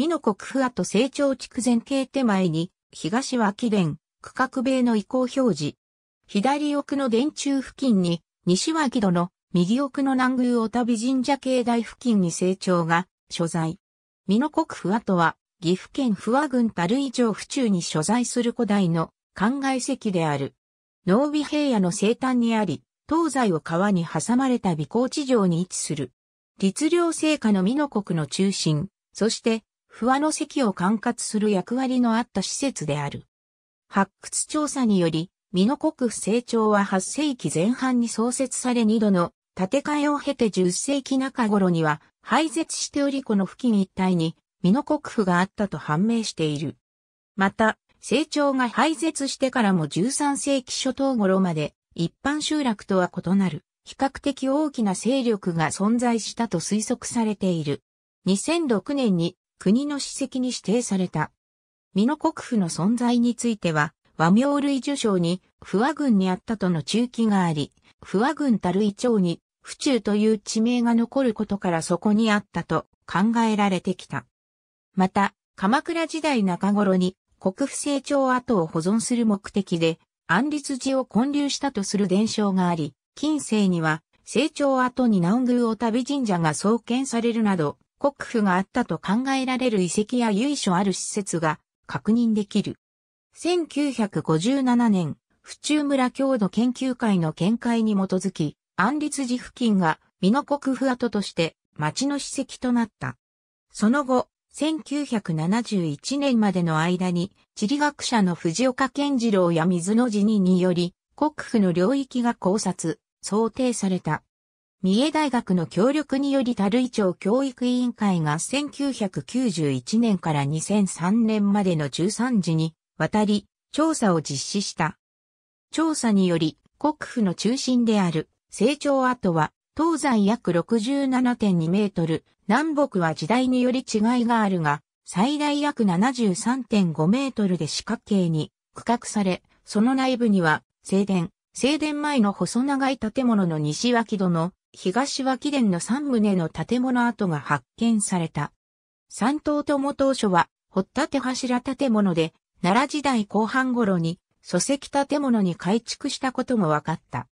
美濃国府跡成長地区前景手前に、東脇殿、区画米の移行表示。左奥の電柱付近に、西脇戸の右奥の南宮小旅神社境内付近に成長が所在。美濃国府跡は、岐阜県不和郡樽井城府中に所在する古代の灌漑石である。農美平野の西端にあり、東西を川に挟まれた美高地上に位置する。律令聖火の美濃国の中心、そして不和の席を管轄する役割のあった施設である。発掘調査により、美濃国府成長は8世紀前半に創設され2度の建て替えを経て10世紀中頃には廃絶しておりこの付近一帯に美濃国府があったと判明している。また、成長が廃絶してからも13世紀初頭頃まで一般集落とは異なる比較的大きな勢力が存在したと推測されている。2006年に国の史跡に指定された。美濃国府の存在については、和名類受賞に、不和軍にあったとの中記があり、不和軍たる以長に、府中という地名が残ることからそこにあったと考えられてきた。また、鎌倉時代中頃に国府成長跡を保存する目的で、安立寺を建立したとする伝承があり、近世には成長跡に南宮お旅神社が創建されるなど、国府があったと考えられる遺跡や由緒ある施設が確認できる。1957年、府中村郷土研究会の見解に基づき、安立寺付近が美濃国府跡として町の史跡となった。その後、1971年までの間に、地理学者の藤岡健次郎や水野寺ににより、国府の領域が考察、想定された。三重大学の協力により樽井町教育委員会が1991年から2003年までの13時にわたり調査を実施した。調査により国府の中心である成長跡は東西約67.2メートル、南北は時代により違いがあるが、最大約73.5メートルで四角形に区画され、その内部には、正殿、正殿前の細長い建物の西脇戸の東脇殿の三棟の建物跡が発見された。三とも当初は、掘立柱建物で、奈良時代後半頃に、礎石建物に改築したことも分かった。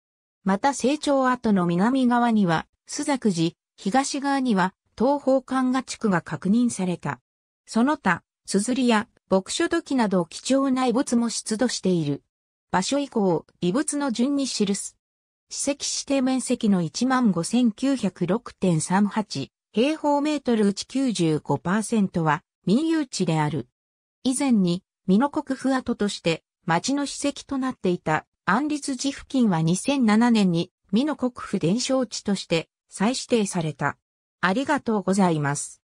また成長跡の南側には、須作寺、東側には、東方管画地区が確認された。その他、硯や牧書土器など貴重な遺物も出土している。場所以降、遺物の順に記す。史跡指定面積の15,906.38平方メートルうち95%は民有地である。以前に、美濃国府跡として町の史跡となっていた安立寺付近は2007年に美濃国府伝承地として再指定された。ありがとうございます。